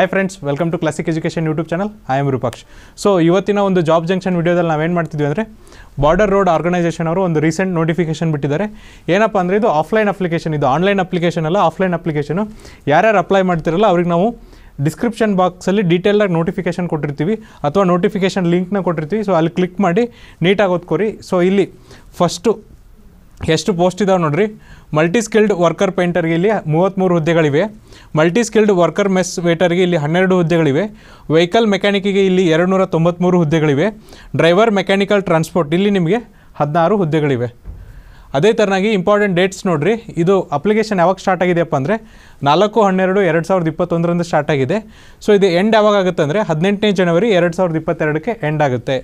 hi friends welcome to classic education YouTube channel I am Rupaksh so ಇವತ್ತಿನ ಒಂದು job junction ವೀಡಿಯೋದಲ್ಲಿ ನಾವೇನು ಮಾಡ್ತಿದ್ವಿ ಅಂದರೆ ಬಾರ್ಡರ್ ರೋಡ್ ಆರ್ಗನೈಸೇಷನ್ ಅವರು ಒಂದು ರೀಸೆಂಟ್ ನೋಟಿಫಿಕೇಷನ್ ಬಿಟ್ಟಿದ್ದಾರೆ ಏನಪ್ಪ ಅಂದರೆ ಇದು ಆಫ್ಲೈನ್ ಅಪ್ಲಿಕೇಶನ್ ಇದು ಆನ್ಲೈನ್ ಅಪ್ಲಿಕೇಶನ್ ಅಲ್ಲ ಆಫ್ಲೈನ್ ಅಪ್ಲಿಕೇಶನು ಯಾರ್ಯಾರು ಅಪ್ಲೈ ಮಾಡ್ತಿರಲ್ಲ ಅವ್ರಿಗೆ ನಾವು ಡಿಸ್ಕ್ರಿಪ್ಷನ್ ಬಾಕ್ಸಲ್ಲಿ ಡೀಟೇಲಾಗಿ ನೋಟಿಫಿಕೇಷನ್ ಕೊಟ್ಟಿರ್ತೀವಿ ಅಥವಾ ನೋಟಿಫಿಕೇಷನ್ ಲಿಂಕ್ನ ಕೊಟ್ಟಿರ್ತೀವಿ ಸೊ ಅಲ್ಲಿ ಕ್ಲಿಕ್ ಮಾಡಿ ನೀಟಾಗಿ ಓದ್ಕೊರಿ ಸೊ ಇಲ್ಲಿ ಫಸ್ಟು ಎಷ್ಟು ಪೋಸ್ಟ್ ಇದಾವೆ ನೋಡ್ರಿ ಮಲ್ಟಿ ಸ್ಕಿಲ್ಡ್ ವರ್ಕರ್ ಪೇಂಟರ್ಗೆ ಇಲ್ಲಿ ಮೂವತ್ತ್ಮೂರು ಹುದ್ದೆಗಳಿವೆ ಮಲ್ಟಿ ಸ್ಕಿಲ್ಡ್ ವರ್ಕರ್ ಮೆಸ್ ವೇಟರ್ಗೆ ಇಲ್ಲಿ ಹನ್ನೆರಡು ಹುದ್ದೆಗಳಿವೆ ವೆಹಿಕಲ್ ಮೆಕ್ಯಾನಿಕ್ಕಿಗೆ ಇಲ್ಲಿ ಎರಡು ನೂರ ತೊಂಬತ್ತ್ಮೂರು ಹುದ್ದೆಗಳಿವೆ ಡ್ರೈವರ್ ಮೆಕ್ಯಾನಿಕಲ್ ಟ್ರಾನ್ಸ್ಪೋರ್ಟ್ ಇಲ್ಲಿ ನಿಮಗೆ ಹದಿನಾರು ಹುದ್ದೆಗಳಿವೆ ಅದೇ ಥರನಾಗಿ ಇಂಪಾರ್ಟೆಂಟ್ ಡೇಟ್ಸ್ ನೋಡಿರಿ ಇದು ಅಪ್ಲಿಕೇಶನ್ ಯಾವಾಗ ಸ್ಟಾರ್ಟ್ ಆಗಿದೆಯಪ್ಪ ಅಂದರೆ ನಾಲ್ಕು ಹನ್ನೆರಡು ಎರಡು ಸಾವಿರದ ಇಪ್ಪತ್ತೊಂದರಿಂದ ಸ್ಟಾರ್ಟ್ ಆಗಿದೆ ಸೊ ಇದು ಎಂಡ್ ಯಾವಾಗ ಆಗುತ್ತೆ ಅಂದರೆ ಹದಿನೆಂಟನೇ ಜನವರಿ ಎರಡು ಸಾವಿರದ ಇಪ್ಪತ್ತೆರಡಕ್ಕೆ ಎಂಡ್ ಆಗುತ್ತೆ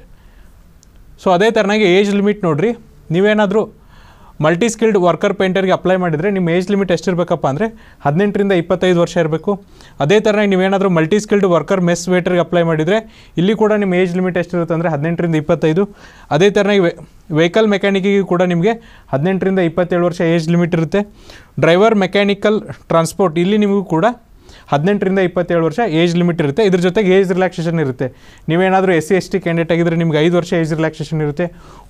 ಸೊ ಅದೇ ಥರನಾಗಿ ಏಜ್ ಲಿಮಿಟ್ ನೋಡಿರಿ ನೀವೇನಾದರೂ ಮಲ್ಟಿ ಸ್ಕಿಲ್ಡ್ ವರ್ಕರ್ ಪೇಂಟರ್ಗೆ ಅಪ್ಲೈ ಮಾಡಿದರೆ ನಿಮ್ಮ ಏಜ್ ಲಿಮಿಟ್ ಎಷ್ಟಿರಬೇಕಪ್ಪ ಅಂದರೆ ಹದಿನೆಂಟರಿಂದ ಇಪ್ಪತ್ತೈದು ವರ್ಷ ಇರಬೇಕು ಅದೇ ಥರ ನೀವೇನಾದರೂ ಮಲ್ಟಿ ಸ್ಕಿಲ್ಡ್ ವರ್ಕರ್ ಮೆಸ್ ವೇಟರ್ಗೆ ಅಪ್ಲೈ ಮಾಡಿದರೆ ಇಲ್ಲಿ ಕೂಡ ನಿಮ್ಮ ಏಜ್ ಲಿಮಿಟ್ ಎಷ್ಟಿರುತ್ತೆ ಅಂದರೆ ಹದಿನೆಂಟರಿಂದ ಇಪ್ಪತ್ತೈದು ಅದೇ ಥರನಾಗಿ ವೆಹಿಕಲ್ ಮೆಕ್ಯಾನಿಕಿಗೆ ಕೂಡ ನಿಮಗೆ ಹದಿನೆಂಟರಿಂದ ಇಪ್ಪತ್ತೇಳು ವರ್ಷ ಏಜ್ ಲಿಮಿಟ್ ಇರುತ್ತೆ ಡ್ರೈವರ್ ಮೆಕ್ಯಾನಿಕಲ್ ಟ್ರಾನ್ಸ್ಪೋರ್ಟ್ ಇಲ್ಲಿ ನಿಮಗೂ ಕೂಡ ಹದಿನೆಂಟರಿಂದ ಇಪ್ಪತ್ತೇಳು ವರ್ಷ ಏಜ್ ಲಿಮಿಟ್ ಇರುತ್ತೆ ಇದ್ರ ಜೊತೆಗೆ ಏಜ್ ರಿಲ್ಯಾಕ್ಸೇಷನ್ ಇರುತ್ತೆ ನೀವೇನಾದರೂ S C S T candidate ಆಗಿದ್ದರೆ ನಿಮ್ಗೆ ಐದು ವರ್ಷ ಏಜ್ ರಿಲ್ಯಾಕ್ಸೇಷನ್ ಇರುತ್ತೆ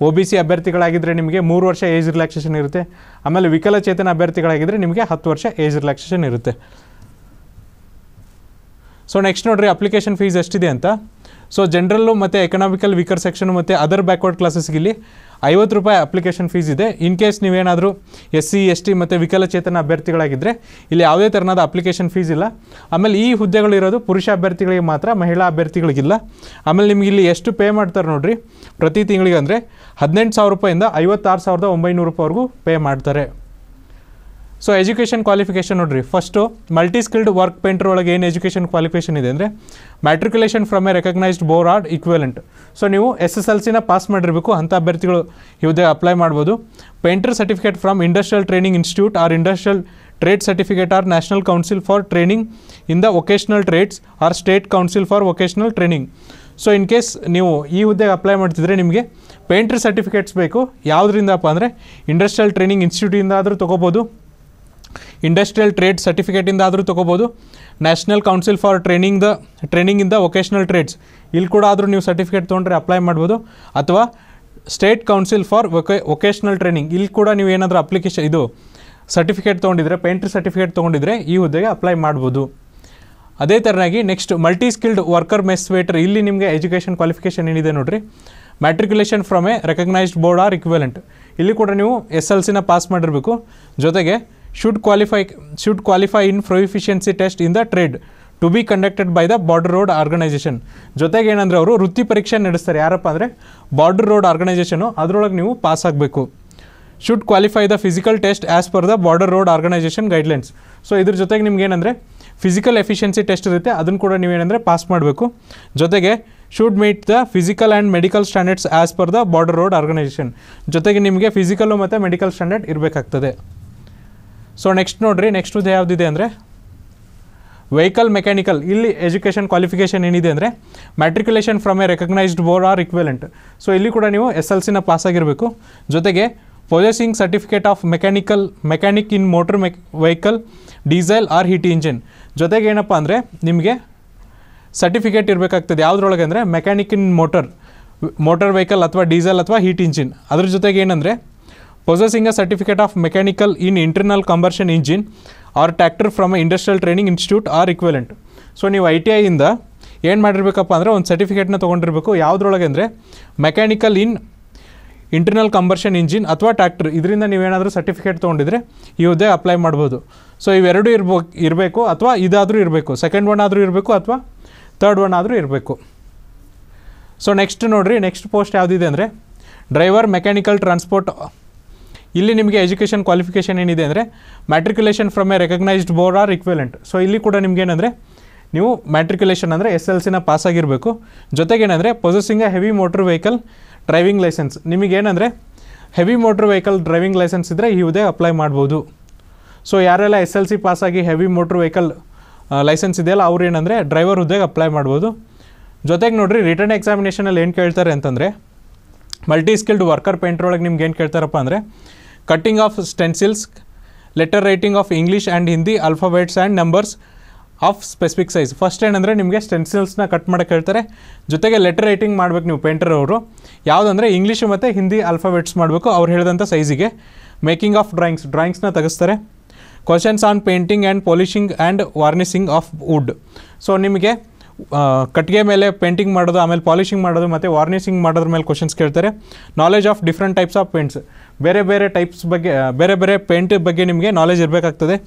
ಒ ಬಿ ಸಿ ಅಭ್ಯರ್ಥಿಗಳಾಗಿದ್ದರೆ ನಿಮಗೆ ಮೂರು ವರ್ಷ ಏಜ್ ರಿಲ್ಯಾಕ್ಸೇಷನ್ ಇರುತ್ತೆ ಆಮೇಲೆ ವಿಕಲಚೇತನ ಅಭ್ಯರ್ಥಿಗಳಾಗಿದ್ದರೆ ನಿಮಗೆ ಹತ್ತು ವರ್ಷ ಏಜ್ ರಿಲ್ಯಾಕ್ಸೇಷನ್ ಇರುತ್ತೆ ಸೊ ನೆಕ್ಸ್ಟ್ ನೋಡಿರಿ ಅಪ್ಲಿಕೇಶನ್ ಫೀಸ್ ಎಷ್ಟಿದೆ ಅಂತ ಸೊ ಜನರಲ್ಲು ಮತ್ತು ಎಕನಾಮಿಕಲ್ ವೀಕರ್ ಸೆಕ್ಷನ್ ಮತ್ತು ಅದರ್ ಬ್ಯಾಕ್ವರ್ಡ್ ಕ್ಲಾಸಸ್ಗಿಲ್ಲಿ ಐವತ್ತು ರೂಪಾಯಿ ಅಪ್ಲಿಕೇಶನ್ ಫೀಸ್ ಇದೆ ಇನ್ ಕೇಸ್ ನೀವೇನಾದರೂ ಎಸ್ ಸಿ ಎಸ್ ಟಿ ಮತ್ತು ವಿಕಲಚೇತನ ಅಭ್ಯರ್ಥಿಗಳಾಗಿದ್ದರೆ ಇಲ್ಲಿ ಯಾವುದೇ ಥರನಾದ ಅಪ್ಲಿಕೇಶನ್ ಫೀಸ್ ಇಲ್ಲ ಆಮೇಲೆ ಈ ಹುದ್ದೆಗಳಿರೋದು ಪುರುಷ ಅಭ್ಯರ್ಥಿಗಳಿಗೆ ಮಾತ್ರ ಮಹಿಳಾ ಅಭ್ಯರ್ಥಿಗಳಿಗಿಲ್ಲ ಆಮೇಲೆ ನಿಮ್ಗೆ ಇಲ್ಲಿ ಎಷ್ಟು ಪೇ ಮಾಡ್ತಾರೆ ನೋಡಿರಿ ಪ್ರತಿ ತಿಂಗಳಿಗೆ ಅಂದರೆ ಹದಿನೆಂಟು ಸಾವಿರ ರೂಪಾಯಿಂದ ಐವತ್ತಾರು ಸಾವಿರದ ಒಂಬೈನೂರು ರೂಪಾಯಿವರೆಗೂ ಪೇ ಮಾಡ್ತಾರೆ ಸೊ ಎಜುಕೇಷನ್ ಕ್ವಾಲಿಫಿಕೇಷನ್ ನೋಡ್ರಿ first multi skilled work painter ಒಳಗೆ ಏನು ಎಜುಕೇಷನ್ ಕ್ವಾಲಿಫಿಕೇಷನ್ ಇದೆ ಅಂದರೆ matriculation from a recognised board equivalent so ನೀವು ಎಸ್ ಎಸ್ ಎಲ್ ಸಿನ ಪಾಸ್ ಮಾಡಿರಬೇಕು ಅಂಥ ಅಭ್ಯರ್ಥಿಗಳು ಇವತ್ತೆ ಅಪ್ಲೈ ಮಾಡ್ಬೋದು painter certificate from industrial training institute or industrial trade certificate or national council for training in the vocational trades or state council for vocational training so in case ನೀವು ಈ ಹುದ್ದೆಗೆ apply ಮಾಡ್ತಿದ್ರೆ ನಿಮಗೆ ಪೇಂಟ್ರ್ ಸರ್ಟಿಫಿಕೇಟ್ಸ್ ಬೇಕು ಯಾವುದರಿಂದಪ್ಪ ಅಂದರೆ industrial training ಇನ್ಸ್ಟಿಟ್ಯೂಟಿಂದ ಆದರೂ ತೊಗೋಬೋದು industrial trade ಸರ್ಟಿಫಿಕೇಟಿಂದ ಆದರೂ ತೊಗೋಬೋದು national council for training the ಟ್ರೈನಿಂಗಿಂದ ವೊಕೇಶ್ನಲ್ ಟ್ರೇಡ್ಸ್ ಇಲ್ಲಿ ಕೂಡ ಆದರೂ ನೀವು ಸರ್ಟಿಫಿಕೇಟ್ ತೊಗೊಂಡ್ರೆ ಅಪ್ಲೈ ಮಾಡ್ಬೋದು ಅಥವಾ ಸ್ಟೇಟ್ ಕೌನ್ಸಿಲ್ ಫಾರ್ ವೊಕೆ ವೊಕೇಶ್ನಲ್ ಟ್ರೈನಿಂಗ್ ಇಲ್ಲಿ ಕೂಡ ನೀವು ಏನಾದರೂ ಅಪ್ಲಿಕೇಶನ್ ಇದು ಸರ್ಟಿಫಿಕೇಟ್ ತೊಗೊಂಡಿದ್ರೆ ಪೇಂಟ್ರಿ ಸರ್ಟಿಫಿಕೇಟ್ ತೊಗೊಂಡಿದ್ರೆ ಈ ಹುದ್ದೆಗೆ ಅಪ್ಲೈ ಮಾಡ್ಬೋದು ಅದೇ ಥರನಾಗಿ next multi skilled worker mess waiter ಇಲ್ಲಿ ನಿಮಗೆ ಎಜುಕೇಷನ್ ಕ್ವಾಲಿಫಿಕೇಷನ್ ಏನಿದೆ ನೋಡಿರಿ matriculation from a recognised board or equivalent ಇಲ್ಲಿ ಕೂಡ ನೀವು ಎಸ್ ಎಲ್ ಸಿನ ಪಾಸ್ ಮಾಡಿರಬೇಕು ಜೊತೆಗೆ should qualify should qualify in proficiency test in the trade to be conducted by the border road organisation ಜೊತೆಗೆ ಏನಂದರೆ ಅವರು ವೃತ್ತಿ ಪರೀಕ್ಷೆ ನಡೆಸ್ತಾರೆ ಯಾರಪ್ಪ ಅಂದರೆ ಬಾರ್ಡರ್ ರೋಡ್ ಆರ್ಗನೈಸೇಷನು ಅದರೊಳಗೆ ನೀವು ಪಾಸ್ ಆಗಬೇಕು should qualify the physical test as per the border road organisation guidelines so ಇದ್ರ ಜೊತೆಗೆ ನಿಮ್ಗೆ ಏನಂದರೆ ಫಿಸಿಕಲ್ ಎಫಿಷಿಯನ್ಸಿ ಟೆಸ್ಟ್ ಇರುತ್ತೆ ಅದನ್ನು ಕೂಡ ನೀವೇನಂದರೆ ಪಾಸ್ ಮಾಡಬೇಕು ಜೊತೆಗೆ should meet the physical and medical standards as per the border road organisation ಜೊತೆಗೆ ನಿಮಗೆ ಫಿಸಿಕಲ್ಲು ಮತ್ತು ಮೆಡಿಕಲ್ ಸ್ಟ್ಯಾಂಡರ್ಡ್ ಇರಬೇಕಾಗ್ತದೆ ಸೊ ನೆಕ್ಸ್ಟ್ ನೋಡಿರಿ ನೆಕ್ಸ್ಟುದು ಯಾವುದಿದೆ ಅಂದರೆ ವೆಹಿಕಲ್ ಮೆಕ್ಯಾನಿಕಲ್ ಇಲ್ಲಿ ಎಜುಕೇಷನ್ ಕ್ವಾಲಿಫಿಕೇಷನ್ ಏನಿದೆ ಅಂದರೆ matriculation from a recognised board or equivalent so ಇಲ್ಲಿ ಕೂಡ ನೀವು ಎಸ್ ಎಲ್ ಸಿನ ಪಾಸ್ ಆಗಿರಬೇಕು ಜೊತೆಗೆ possessing certificate of mechanical mechanic in motor ಮೆಕ್ vehicle diesel or heat engine ಜೊತೆಗೆ ಏನಪ್ಪ ಅಂದರೆ ನಿಮಗೆ ಸರ್ಟಿಫಿಕೇಟ್ ಇರಬೇಕಾಗ್ತದೆ ಯಾವುದ್ರೊಳಗೆ ಅಂದರೆ mechanic in motor motor vehicle ಅಥವಾ ಡೀಸೆಲ್ ಅಥವಾ ಹೀಟ್ ಇಂಜಿನ್ ಅದ್ರ ಜೊತೆಗೆ ಏನಂದರೆ possessing a certificate of mechanical in internal combustion engine or tractor from an industrial training institute or equivalent so ನೀವು ಐ ಟಿ ಐಯಿಂದ ಏನು ಮಾಡಿರ್ಬೇಕಪ್ಪ ಅಂದರೆ ಒಂದು ಸರ್ಟಿಫಿಕೇಟ್ನ ತೊಗೊಂಡಿರಬೇಕು ಯಾವುದ್ರೊಳಗೆ ಅಂದರೆ mechanical in internal combustion engine ಅಥವಾ ಟ್ಯಾಕ್ಟ್ರ್ ಇದರಿಂದ ನೀವೇನಾದರೂ ಸರ್ಟಿಫಿಕೇಟ್ ತೊಗೊಂಡಿದ್ರೆ ಇವುದೇ ಅಪ್ಲೈ ಮಾಡ್ಬೋದು ಸೊ ಇವೆರಡೂ ಇರ್ಬೋ ಇರಬೇಕು ಅಥವಾ ಇದಾದರೂ ಇರಬೇಕು ಸೆಕೆಂಡ್ ಒನ್ ಆದರೂ ಇರಬೇಕು ಅಥವಾ ತರ್ಡ್ ಒನ್ ಆದರೂ ಇರಬೇಕು ಸೊ ನೆಕ್ಸ್ಟ್ ನೋಡಿರಿ ನೆಕ್ಸ್ಟ್ ಪೋಸ್ಟ್ ಯಾವುದಿದೆ ಅಂದರೆ ಡ್ರೈವರ್ ಮೆಕ್ಯಾನಿಕಲ್ ಟ್ರಾನ್ಸ್ಪೋರ್ಟ್ ಇಲ್ಲಿ ನಿಮಗೆ ಎಜುಕೇಷನ್ ಕ್ವಾಲಿಫಿಕೇಷನ್ ಏನಿದೆ ಅಂದರೆ matriculation from a recognised board or equivalent so ಇಲ್ಲಿ ಕೂಡ ಏನಂದರೆ ನೀವು ಮ್ಯಾಟ್ರಿಕ್ಯುಲೇಷನ್ ಅಂದರೆ ಎಸ್ ಎಲ್ ಸಿನ ಪಾಸ್ ಆಗಿರಬೇಕು ಜೊತೆಗೇನೆಂದರೆ possessing a heavy motor vehicle driving licence ನಿಮಗೇನಂದರೆ heavy motor vehicle driving licence ಇದ್ದರೆ ಈ ಉದ್ಯೋಗ ಅಪ್ಲೈ ಮಾಡ್ಬೋದು ಸೊ ಯಾರೆಲ್ಲ ಎಸ್ ಎಲ್ ಸಿ ಪಾಸಾಗಿ ಹೆವಿ ಮೋಟ್ರ್ ವೆಹಿಕಲ್ ಲೈಸೆನ್ಸ್ ಇದೆಯಲ್ಲ ಅವ್ರು ಏನಂದರೆ ಡ್ರೈವರ್ ಹುದ್ದೆಗೆ ಅಪ್ಲೈ ಮಾಡ್ಬೋದು ಜೊತೆಗೆ ನೋಡಿರಿ ರಿಟರ್ನ್ ಎಕ್ಸಾಮಿನೇಷನಲ್ಲಿ ಏನು ಕೇಳ್ತಾರೆ ಅಂತಂದರೆ ಮಲ್ಟಿ ಸ್ಕಿಲ್ಡ್ ವರ್ಕರ್ ಪೇಂಟ್ರೊಳಗೆ ನಿಮ್ಗೆ ಏನು ಕೇಳ್ತಾರಪ್ಪ ಅಂದರೆ cutting of stencils letter writing of English and Hindi alphabets and numbers of specific size first ಏನಂದರೆ ನಿಮಗೆ ಸ್ಟೆನ್ಸಿಲ್ಸ್ನ ಕಟ್ ಮಾಡೋಕ್ಕೆ ಹೇಳ್ತಾರೆ ಜೊತೆಗೆ ಲೆಟರ್ ರೈಟಿಂಗ್ ಮಾಡಬೇಕು ನೀವು ಪೇಂಟರ್ ಅವರು ಯಾವುದಂದ್ರೆ ಇಂಗ್ಲೀಷ್ ಮತ್ತು ಹಿಂದಿ ಆಲ್ಫಾಬೆಟ್ಸ್ ಮಾಡಬೇಕು ಅವ್ರು ಹೇಳಿದಂಥ ಸೈಜಿಗೆ ಮೇಕಿಂಗ್ ಆಫ್ ಡ್ರಾಯಿಂಗ್ಸ್ ಡ್ರಾಯಿಂಗ್ಸ್ನ ತೆಗೆಸ್ತಾರೆ questions on painting and polishing and varnishing of wood so ನಿಮಗೆ ಕಟ್ಟಿಗೆ ಮೇಲೆ ಪೇಂಟಿಂಗ್ ಮಾಡೋದು ಆಮೇಲೆ ಪಾಲಿಶಿಂಗ್ ಮಾಡೋದು ಮತ್ತು ವಾರ್ನಿಷಿಂಗ್ ಮಾಡೋದ್ರ ಮೇಲೆ ಕ್ವಶನ್ಸ್ ಕೇಳ್ತಾರೆ knowledge of different types of paints ಬೇರೆ ಬೇರೆ ಟೈಪ್ಸ್ ಬಗ್ಗೆ ಬೇರೆ ಬೇರೆ ಪೇಂಟ್ ಬಗ್ಗೆ ನಿಮಗೆ ನಾಲೆಜ್ ಇರಬೇಕಾಗ್ತದೆ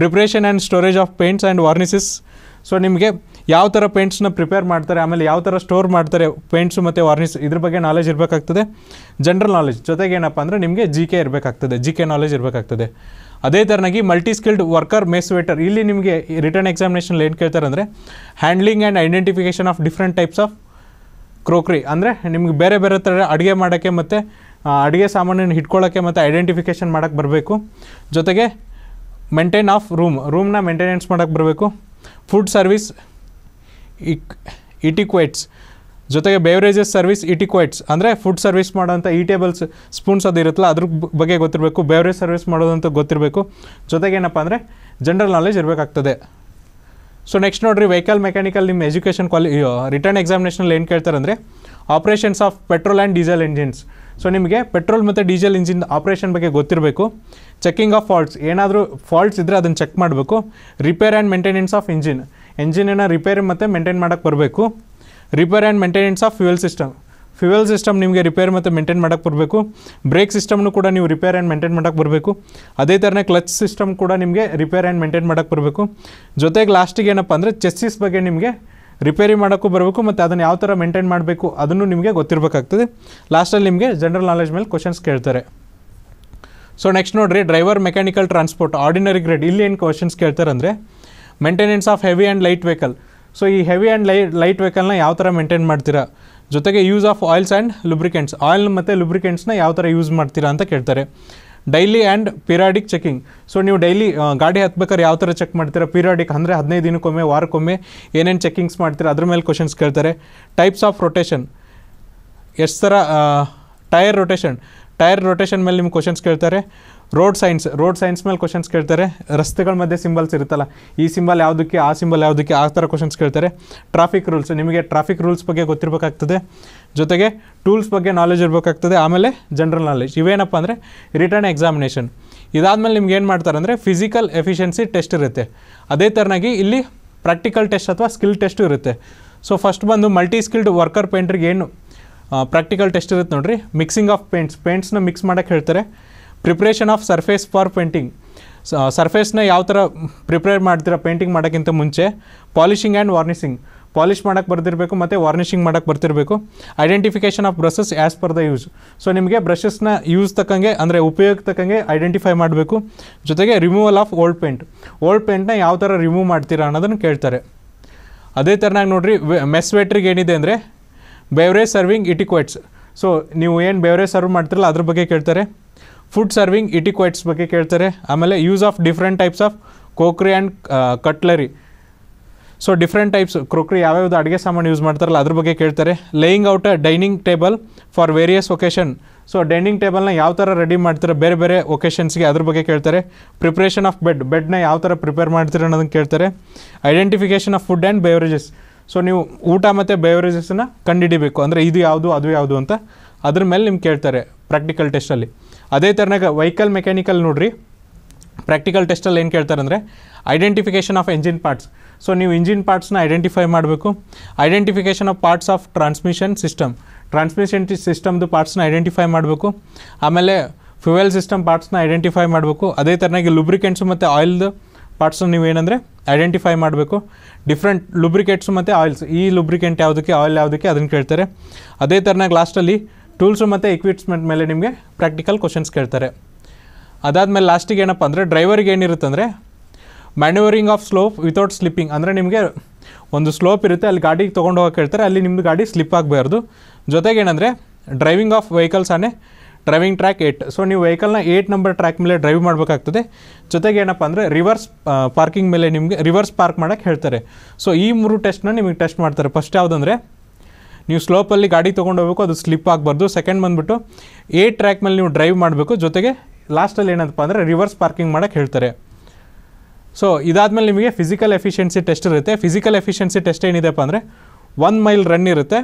preparation and storage of paints and varnishes so ನಿಮಗೆ ಯಾವ ಥರ ಪೇಂಟ್ಸ್ನ ಪ್ರಿಪೇರ್ ಮಾಡ್ತಾರೆ ಆಮೇಲೆ ಯಾವ ಥರ ಸ್ಟೋರ್ ಮಾಡ್ತಾರೆ ಪೇಂಟ್ಸು ಮತ್ತು ವಾರ್ನಿಸ್ ಇದ್ರ ಬಗ್ಗೆ ನಾಲೆಜ್ ಇರಬೇಕಾಗ್ತದೆ ಜನರಲ್ ನಾಲೆಜ್ ಜೊತೆಗೆ ಏನಪ್ಪ ಅಂದರೆ ನಿಮಗೆ ಜಿ ಕೆ ಇರಬೇಕಾಗ್ತದೆ ಜಿ ಕೆ ನಾಲೆಜ್ ಇರಬೇಕಾಗ್ತದೆ ಅದೇ ಥರನಾಗಿ multi skilled worker mess waiter ಇಲ್ಲಿ ನಿಮಗೆ ರಿಟರ್ನ್ ಎಕ್ಸಾಮಿನೇಷನ್ ಏನು ಕೇಳ್ತಾರೆ ಅಂದರೆ handling and identification of different types of crockery ಅಂದರೆ ನಿಮ್ಗೆ ಬೇರೆ ಬೇರೆ ಥರ ಅಡುಗೆ ಮಾಡೋಕ್ಕೆ ಮತ್ತು ಅಡುಗೆ ಸಾಮಾನನ್ನು ಹಿಡ್ಕೊಳ್ಳೋಕ್ಕೆ ಮತ್ತು ಐಡೆಂಟಿಫಿಕೇಷನ್ ಮಾಡೋಕ್ಕೆ ಬರಬೇಕು ಜೊತೆಗೆ ಮೇಂಟೈನ್ ಆಫ್ ರೂಮ್ ರೂಮ್ನ ಮೇಂಟೆನೆನ್ಸ್ ಮಾಡೋಕ್ಕೆ ಬರಬೇಕು ಫುಡ್ ಸರ್ವಿಸ್ ಇಟಿಕ್ವೇಟ್ಸ್ e ಜೊತೆಗೆ ಬೇವ್ರೇಜಸ್ ಸರ್ವಿಸ್ ಇಟಿಕ್ವೇಟ್ಸ್ ಅಂದರೆ ಫುಡ್ ಸರ್ವಿಸ್ ಮಾಡೋಂಥ ಈಟೇಬಲ್ಸ್ ಸ್ಪೂನ್ಸ್ ಅದು ಇರುತ್ತಲ್ಲ ಅದ್ರ ಬಗ್ಗೆ ಗೊತ್ತಿರಬೇಕು ಬೇವರೇಜ್ ಸರ್ವಿಸ್ ಮಾಡೋದಂತ ಗೊತ್ತಿರಬೇಕು ಜೊತೆಗೆ ಏನಪ್ಪ ಅಂದರೆ ಜನರಲ್ ನಾಲೆಜ್ ಇರಬೇಕಾಗ್ತದೆ ಸೊ ನೆಕ್ಸ್ಟ್ ನೋಡಿರಿ ವೆಹಿಕಲ್ ಮೆಕ್ಯಾನಿಕಲ್ ನಿಮ್ಮ ಎಜುಕೇಷನ್ ಕ್ವಾಲಿ ರಿಟರ್ನ್ ಎಕ್ಸಾಮಿನೇಷನಲ್ಲಿ ಏನು ಕೇಳ್ತಾರೆ ಅಂದರೆ operations of petrol and diesel engines so ನಿಮಗೆ ಪೆಟ್ರೋಲ್ ಮತ್ತು ಡೀಸೆಲ್ ಇಂಜಿನ್ ಆಪ್ರೇಷನ್ ಬಗ್ಗೆ ಗೊತ್ತಿರಬೇಕು ಚೆಕ್ಕಿಂಗ್ ಆಫ್ ಫಾಲ್ಟ್ಸ್ ಏನಾದರೂ ಫಾಲ್ಟ್ಸ್ ಇದ್ದರೆ ಅದನ್ನು ಚೆಕ್ ಮಾಡಬೇಕು repair and maintenance of engine ಎಂಜಿನನ್ನು ರಿಪೇರಿ ಮತ್ತು ಮೇಂಟೈನ್ ಮಾಡೋಕ್ಕೆ ಬರಬೇಕು repair and maintenance of fuel system fuel system ನಿಮಗೆ ರಿಪೇರ್ ಮತ್ತು ಮೇಂಟೈನ್ ಮಾಡೋಕ್ಕೆ ಬರಬೇಕು ಬ್ರೇಕ್ ಸಿಸ್ಟಮ್ನು ಕೂಡ ನೀವು ರಿಪೇರ್ ಆ್ಯಂಡ್ ಮೇಂಟೈನ್ ಮಾಡೋಕ್ಕೆ ಬರಬೇಕು ಅದೇ ಥರನೇ ಕ್ಲಚ್ ಸಿಸ್ಟಮ್ ಕೂಡ ನಿಮಗೆ ರಿಪೇರ್ ಆ್ಯಂಡ್ ಮೇಂಟೈನ್ ಮಾಡೋಕ್ಕೆ ಬರಬೇಕು ಜೊತೆಗೆ ಲಾಸ್ಟಿಗೆ ಏನಪ್ಪ ಅಂದರೆ ಚೆಸ್ಸಿಸ್ ಬಗ್ಗೆ ನಿಮಗೆ ರಿಪೇರಿ ಮಾಡೋಕ್ಕೂ ಬರಬೇಕು ಮತ್ತು ಅದನ್ನು ಯಾವ ಥರ ಮೇಂಟೈನ್ ಮಾಡಬೇಕು ಅದನ್ನು ನಿಮಗೆ ಗೊತ್ತಿರಬೇಕಾಗ್ತದೆ ಲಾಸ್ಟಲ್ಲಿ ನಿಮಗೆ ಜನರಲ್ ನಾಲೆಜ್ ಮೇಲೆ ಕ್ವಶನ್ಸ್ ಕೇಳ್ತಾರೆ ಸೊ ನೆಕ್ಸ್ಟ್ ನೋಡಿರಿ driver mechanical transport ordinary grade ಇಲ್ಲಿ ಏನು ಕ್ವಶನ್ಸ್ ಕೇಳ್ತಾರೆ ಅಂದರೆ maintenance of heavy and light vehicle so ಈ ಹೆವಿ ಆ್ಯಂಡ್ ಲೈ ಲೈಟ್ ವೆಹಿಕಲ್ನ ಯಾವ ಥರ ಮೇಂಟೈನ್ ಮಾಡ್ತೀರಾ ಜೊತೆಗೆ use of oils and lubricants oil ಮತ್ತು ಲುಬ್ರಿಕೆಂಟ್ಸ್ನ ಯಾವ ಥರ ಯೂಸ್ ಮಾಡ್ತೀರಾ ಅಂತ ಕೇಳ್ತಾರೆ daily and periodic checking so ನೀವು ಡೈಲಿ ಗಾಡಿ ಹತ್ಬೇಕಾದ್ರೆ ಯಾವ ಥರ ಚೆಕ್ ಮಾಡ್ತೀರಾ ಪಿರಾಡಿಕ್ ಅಂದರೆ ಹದಿನೈದು ದಿನಕ್ಕೊಮ್ಮೆ ವಾರಕ್ಕೊಮ್ಮೆ ಏನೇನು ಚೆಕಿಂಗ್ಸ್ ಮಾಡ್ತೀರಾ ಅದ್ರ ಮೇಲೆ ಕ್ವಶನ್ಸ್ ಕೇಳ್ತಾರೆ ಟೈಪ್ಸ್ ಆಫ್ ರೊಟೇಷನ್ ಎಷ್ಟು ಥರ ಟೈರ್ ರೊಟೇಷನ್ ಟೈರ್ ರೊಟೇಷನ್ ಮೇಲೆ ನಿಮ್ಗೆ ಕ್ವಶನ್ಸ್ ಕೇಳ್ತಾರೆ ರೋಡ್ ಸೈನ್ಸ್ ರೋಡ್ ಸೈನ್ಸ್ ಮೇಲೆ ಕ್ವಶನ್ಸ್ ಕೇಳ್ತಾರೆ ರಸ್ತೆಗಳ ಮಧ್ಯೆ ಸಿಂಬಲ್ಸ್ ಇರುತ್ತಲ್ಲ ಈ ಸಿಂಬಲ್ ಯಾವುದಕ್ಕೆ ಆ ಸಿಂಬಲ್ ಯಾವುದಕ್ಕೆ ಆ ಥರ ಕ್ವಶನ್ಸ್ ಕೇಳ್ತಾರೆ ಟ್ರಾಫಿಕ್ ರೂಲ್ಸ್ ನಿಮಗೆ ಟ್ರಾಫಿಕ್ ರೂಲ್ಸ್ ಬಗ್ಗೆ ಗೊತ್ತಿರಬೇಕಾಗ್ತದೆ ಜೊತೆಗೆ ಟೂಲ್ಸ್ ಬಗ್ಗೆ ನಾಲೆಜ್ ಇರಬೇಕಾಗ್ತದೆ ಆಮೇಲೆ ಜನರಲ್ ನಾಲೆಜ್ ಇವೇನಪ್ಪ ಅಂದರೆ ರಿಟರ್ನ್ ಎಕ್ಸಾಮಿನೇಷನ್ ಇದಾದಮೇಲೆ ನಿಮ್ಗೆ ಏನು ಮಾಡ್ತಾರೆ ಅಂದರೆ ಫಿಸಿಕಲ್ ಎಫಿಷಿಯನ್ಸಿ ಟೆಸ್ಟ್ ಇರುತ್ತೆ ಅದೇ ಥರನಾಗಿ ಇಲ್ಲಿ ಪ್ರಾಕ್ಟಿಕಲ್ ಟೆಸ್ಟ್ ಅಥವಾ ಸ್ಕಿಲ್ ಟೆಸ್ಟು ಇರುತ್ತೆ ಸೊ ಫಸ್ಟ್ ಬಂದು ಮಲ್ಟಿ ಸ್ಕಿಲ್ಡ್ ವರ್ಕರ್ ಪೇಂಟ್ರಿಗೆ ಏನು ಪ್ರಾಕ್ಟಿಕಲ್ ಟೆಸ್ಟ್ ಇರುತ್ತೆ ನೋಡಿರಿ ಮಿಕ್ಸಿಂಗ್ ಆಫ್ ಪೇಂಟ್ಸ್ ಪೇಂಟ್ಸ್ನ ಮಿಕ್ಸ್ ಮಾಡೋಕ್ಕೆ ಹೇಳ್ತಾರೆ preparation of surface for painting ಸರ್ಫೇಸ್ನ ಯಾವ ಥರ ಪ್ರಿಪೇರ್ ಮಾಡ್ತೀರಾ ಪೇಂಟಿಂಗ್ ಮಾಡೋಕ್ಕಿಂತ ಮುಂಚೆ ಪಾಲಿಷಿಂಗ್ ಆ್ಯಂಡ್ ವಾರ್ನಿಷಿಂಗ್ ಪಾಲಿಷ್ ಮಾಡೋಕ್ಕೆ ಬರ್ದಿರಬೇಕು ಮತ್ತು ವಾರ್ನಿಷಿಂಗ್ ಮಾಡೋಕ್ಕೆ ಬರ್ತಿರಬೇಕು identification of brushes as per the use so ನಿಮಗೆ ಬ್ರಷಸ್ನ ಯೂಸ್ ತಕ್ಕಂಗೆ ಅಂದರೆ ಉಪಯೋಗ ತಕ್ಕಂಗೆ ಐಡೆಂಟಿಫೈ ಮಾಡಬೇಕು ಜೊತೆಗೆ removal of old paint old ಪೇಂಟ್ನ ಯಾವ ಥರ ರಿಮೂವ್ ಮಾಡ್ತೀರಾ ಅನ್ನೋದನ್ನು ಕೇಳ್ತಾರೆ ಅದೇ ಥರನಾಗಿ ನೋಡಿರಿ ಮೆಸ್ ವೇಟ್ರಿಗೆ ಏನಿದೆ ಅಂದರೆ ಬೇವ್ರೇಜ್ ಸರ್ವಿಂಗ್ ಇಟಿಕ್ವೆಟ್ಸ್ ಸೊ ನೀವು ಏನು ಬೆವ್ರೇಜ್ ಸರ್ವ್ ಮಾಡ್ತಿರಲ್ಲ ಅದ್ರ ಬಗ್ಗೆ ಕೇಳ್ತಾರೆ ಫುಡ್ ಸರ್ವಿಂಗ್ ಇಟಿಕ್ವೆಟ್ಸ್ ಬಗ್ಗೆ ಕೇಳ್ತಾರೆ ಆಮೇಲೆ use of different types of crockery and cutlery so different types crockery ಯಾವ್ಯಾವ್ದು ಅಡುಗೆ ಸಾಮಾನು ಯೂಸ್ ಮಾಡ್ತಾರಲ್ಲ ಅದ್ರ ಬಗ್ಗೆ ಕೇಳ್ತಾರೆ laying out a dining table for various occasion so dining ಟೇಬಲ್ನ ಯಾವ ಥರ ರೆಡಿ ಮಾಡ್ತಾರೆ ಬೇರೆ ಬೇರೆ ಒಕೇಶನ್ಸ್ಗೆ ಅದ್ರ ಬಗ್ಗೆ ಕೇಳ್ತಾರೆ ಪ್ರಿಪ್ರೇಷನ್ ಆಫ್ ಬೆಡ್ ಬೆಡ್ನ ಯಾವ ಥರ ಪ್ರಿಪೇರ್ ಮಾಡ್ತೀರ ಅನ್ನೋದನ್ನು ಕೇಳ್ತಾರೆ identification of food and beverages so ನೀವು ಊಟ ಮತ್ತು ಬೇವರೇಜಸ್ನ ಕಂಡಿಡಿಬೇಕು ಅಂದರೆ ಇದು ಯಾವುದು ಅದು ಯಾವುದು ಅಂತ ಅದ್ರ ಮೇಲೆ ನಿಮ್ಗೆ ಕೇಳ್ತಾರೆ ಪ್ರಾಕ್ಟಿಕಲ್ ಟೆಸ್ಟಲ್ಲಿ ಅದೇ ಥರನಾಗ ವೆಹಿಕಲ್ ಮೆಕ್ಯಾನಿಕಲ್ ನೋಡಿರಿ ಪ್ರಾಕ್ಟಿಕಲ್ ಟೆಸ್ಟಲ್ಲಿ ಏನು ಕೇಳ್ತಾರೆ ಅಂದರೆ identification of engine parts so ನೀವು ಇಂಜಿನ್ ಪಾರ್ಟ್ಸ್ನ ಐಡೆಂಟಿಫೈ ಮಾಡಬೇಕು identification of parts of transmission system transmission ಸಿಸ್ಟಮ್ದು ಪಾರ್ಟ್ಸ್ನ ಐಡೆಂಟಿಫೈ ಮಾಡಬೇಕು ಆಮೇಲೆ ಫ್ಯೂಯಲ್ ಸಿಸ್ಟಮ್ ಪಾರ್ಟ್ಸ್ನ ಐಡೆಂಟಿಫೈ ಮಾಡಬೇಕು ಅದೇ ಥರನಾಗಿ ಲುಬ್ರಿಕೆಂಟ್ಸು ಮತ್ತು ಆಯಿಲ್ದು ನೀವು ಏನಂದರೆ ಐಡೆಂಟಿಫೈ ಮಾಡಬೇಕು ಡಿಫ್ರೆಂಟ್ ಲುಬ್ರಿಕೇಟ್ಸು ಮತ್ತು ಆಯಿಲ್ಸ್ ಈ ಲುಬ್ರಿಕೆಂಟ್ ಯಾವುದಕ್ಕೆ ಆಯಿಲ್ ಯಾವುದಕ್ಕೆ ಅದನ್ನು ಕೇಳ್ತಾರೆ ಅದೇ ಥರನಾಗಿ ಲಾಸ್ಟಲ್ಲಿ ಟೂಲ್ಸು ಮತ್ತು ಎಕ್ವಿಪ್ಸ್ಮೆಂಟ್ ಮೇಲೆ ನಿಮಗೆ ಪ್ರಾಕ್ಟಿಕಲ್ ಕ್ವಶನ್ಸ್ ಕೇಳ್ತಾರೆ ಅದಾದಮೇಲೆ ಲಾಸ್ಟಿಗೆ ಏನಪ್ಪ ಅಂದರೆ ಡ್ರೈವರ್ಗೆ ಅಂದರೆ manoeuvring of slope without slipping ಅಂದರೆ ನಿಮಗೆ ಒಂದು ಸ್ಲೋಪ್ ಇರುತ್ತೆ ಅಲ್ಲಿ ಗಾಡಿಗೆ ತೊಗೊಂಡು ಹೋಗಕ್ಕೆ ಕೇಳ್ತಾರೆ ಅಲ್ಲಿ ನಿಮ್ಮದು ಗಾಡಿ ಸ್ಲಿಪ್ ಆಗಬಾರ್ದು ಜೊತೆಗೆ ಏನಂದರೆ driving of vehicles on driving track eight so ನೀವು ವೆಹಿಕಲ್ನ ಏಟ್ ನಂಬರ್ ಟ್ರ್ಯಾಕ್ ಮೇಲೆ ಡ್ರೈವ್ ಮಾಡಬೇಕಾಗ್ತದೆ ಜೊತೆಗೆ ಏನಪ್ಪ ಅಂದರೆ ರಿವರ್ಸ್ ಪಾರ್ಕಿಂಗ್ ಮೇಲೆ ನಿಮಗೆ ರಿವರ್ಸ್ ಪಾರ್ಕ್ ಮಾಡೋಕ್ಕೆ ಹೇಳ್ತಾರೆ ಸೊ ಈ ಮೂರು ಟೆಸ್ಟ್ನ ನಿಮಗೆ ಟೆಸ್ಟ್ ಮಾಡ್ತಾರೆ ಫಸ್ಟ್ ಯಾವುದಂದ್ರೆ ನೀವು ಸ್ಲೋಪಲ್ಲಿ ಗಾಡಿ ತೊಗೊಂಡು ಅದು ಸ್ಲಿಪ್ ಆಗಬಾರ್ದು ಸೆಕೆಂಡ್ ಬಂದುಬಿಟ್ಟು ಏಟ್ ಟ್ರ್ಯಾಕ್ ಮೇಲೆ ನೀವು ಡ್ರೈವ್ ಮಾಡಬೇಕು ಜೊತೆಗೆ ಲಾಸ್ಟಲ್ಲಿ ಏನಪ್ಪ ಅಂದರೆ ರಿವರ್ಸ್ ಪಾರ್ಕಿಂಗ್ ಮಾಡೋಕ್ಕೆ ಹೇಳ್ತಾರೆ ಸೊ ಇದಾದಮೇಲೆ ನಿಮಗೆ ಫಿಸಿಕಲ್ ಎಫಿಷಿಯನ್ಸಿ ಟೆಸ್ಟ್ ಇರುತ್ತೆ ಫಿಸಿಕಲ್ ಎಫಿಷಿಯನ್ಸಿ ಟೆಸ್ಟ್ ಏನಿದೆಪ್ಪ ಅಂದರೆ ಒನ್ ಮೈಲ್ ರನ್ ಇರುತ್ತೆ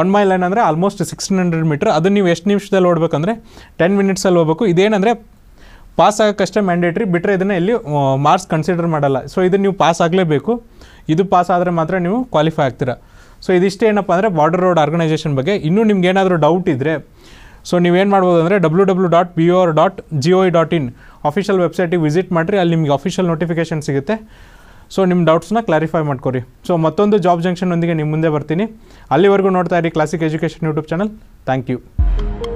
ಒನ್ ಮೈಲ್ ಲೈನ್ ಅಂದರೆ ಆಲ್ಮೋಸ್ಟ್ ಸಿಕ್ಸ್ಟೀನ್ ಹಂಡ್ರೆಡ್ ಮೀಟ್ರ್ ಅದು ನೀವು ಎಷ್ಟು ನಿಮಿಷದಲ್ಲಿ ಓಡಬೇಕಂದ್ರೆ ಟೆನ್ ಮಿನಿಟ್ಸಲ್ಲಿ ಹೋಗಬೇಕು ಇದೇನಂದರೆ ಪಾಸ್ ಆಗೋಕ್ಕಷ್ಟೇ ಮ್ಯಾಂಡೇಟ್ರಿ ಬಿಟ್ಟರೆ ಇದನ್ನು ಎಲ್ಲಿ ಮಾರ್ಕ್ಸ್ ಕನ್ಸಿಡರ್ ಮಾಡಲ್ಲ ಸೊ ಇದನ್ನು ನೀವು ಪಾಸ್ ಆಗಲೇಬೇಕು ಇದು ಪಾಸ್ ಆದರೆ ಮಾತ್ರ ನೀವು ಕ್ವಾಲಿಫೈ ಆಗ್ತೀರಾ ಸೊ ಇದಿಷ್ಟೇ ಏನಪ್ಪ ಅಂದರೆ ಬಾರ್ಡರ್ ರೋಡ್ ಆರ್ಗನೈಸೇಷನ್ ಬಗ್ಗೆ ಇನ್ನೂ ನಿಮ್ಗೆ ಏನಾದರೂ ಡೌಟ್ ಇದ್ದರೆ ಸೊ ನೀವೇನು ಮಾಡ್ಬೋದು ಅಂದರೆ W W dot B O R dot G O dot in official ವೆಬ್ಸೈಟಿಗೆ ವಿಸಿಟ್ ಮಾಡಿರಿ ಅಲ್ಲಿ ನಿಮಗೆ ಅಫಿಷಿಯಲ್ ನೋಟಿಫಿಕೇಷನ್ ಸಿಗುತ್ತೆ ಸೊ ನಿಮ್ಮ ಡೌಟ್ಸ್ನ ಕ್ಲಾರಿಫೈ ಮಾಡ್ಕೊರಿ ಸೊ ಮತ್ತೊಂದು ಜಾಬ್ ಜಂಕ್ಷನ್ ಒಂದಿಗೆ ನಿಮ್ಮ ಮುಂದೆ ಬರ್ತೀನಿ ಅಲ್ಲಿವರೆಗೂ ನೋಡ್ತಾ ಇರಿ classic education YouTube channel thank you